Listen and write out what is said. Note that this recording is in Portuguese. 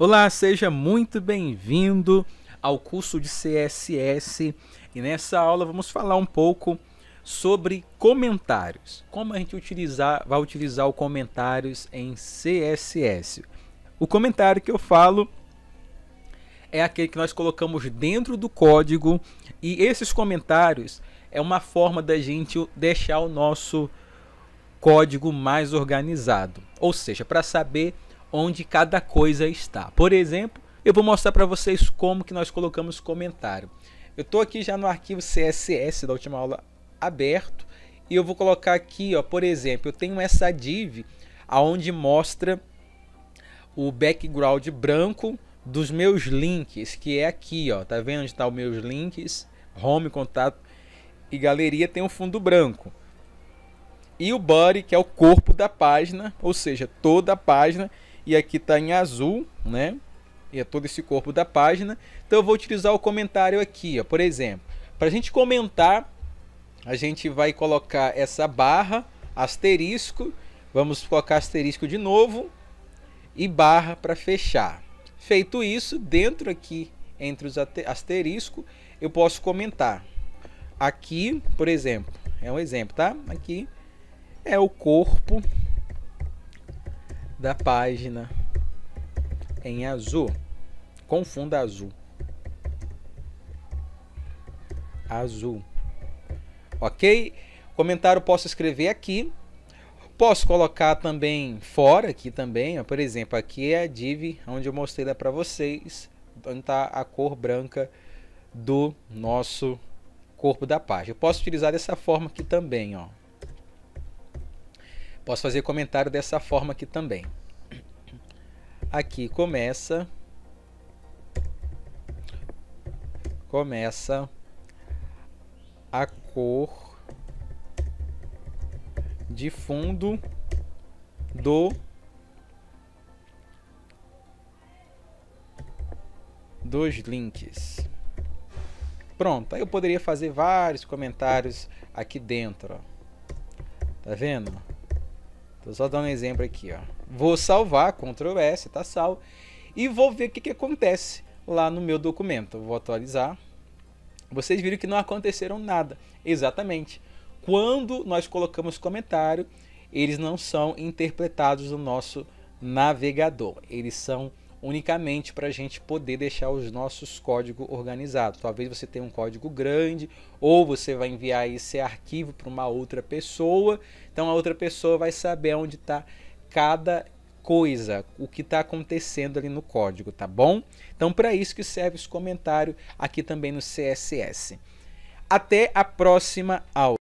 Olá, seja muito bem-vindo ao curso de CSS e nessa aula vamos falar um pouco sobre comentários. Como a gente utilizar, vai utilizar o comentários em CSS. O comentário que eu falo é aquele que nós colocamos dentro do código e esses comentários é uma forma da gente deixar o nosso código mais organizado. Ou seja, para saber onde cada coisa está. Por exemplo, eu vou mostrar para vocês como que nós colocamos comentário. Eu estou aqui já no arquivo CSS da última aula aberto e eu vou colocar aqui, ó, por exemplo, eu tenho essa div aonde mostra o background branco dos meus links, que é aqui, ó, tá vendo onde tá os meus links, home, contato e galeria tem um fundo branco. E o body, que é o corpo da página, ou seja, toda a página, e aqui está em azul, né? E é todo esse corpo da página. Então eu vou utilizar o comentário aqui, ó, por exemplo. Para a gente comentar, a gente vai colocar essa barra, asterisco, vamos colocar asterisco de novo e barra para fechar. Feito isso, dentro aqui, entre os asterisco, eu posso comentar. Aqui, por exemplo, é um exemplo, tá? Aqui é o corpo da página em azul. Com fundo azul. Azul. Ok? Comentário posso escrever aqui. Posso colocar também fora aqui também. Ó. Por exemplo, aqui é a div onde eu mostrei lá para vocês. Onde então, está a cor branca do nosso corpo da página. Eu posso utilizar dessa forma aqui também. Ó. Posso fazer comentário dessa forma aqui também. Aqui começa começa a cor de fundo do dos links. Pronto, aí eu poderia fazer vários comentários aqui dentro, ó. Tá vendo? Tô só dando um exemplo aqui, ó. Vou salvar, Ctrl S, tá salvo. E vou ver o que, que acontece lá no meu documento. Vou atualizar. Vocês viram que não aconteceram nada. Exatamente. Quando nós colocamos comentário, eles não são interpretados no nosso navegador. Eles são unicamente para a gente poder deixar os nossos códigos organizados. Talvez você tenha um código grande ou você vai enviar esse arquivo para uma outra pessoa, então a outra pessoa vai saber onde está cada coisa, o que está acontecendo ali no código, tá bom? Então para isso que serve os comentários aqui também no CSS. Até a próxima aula.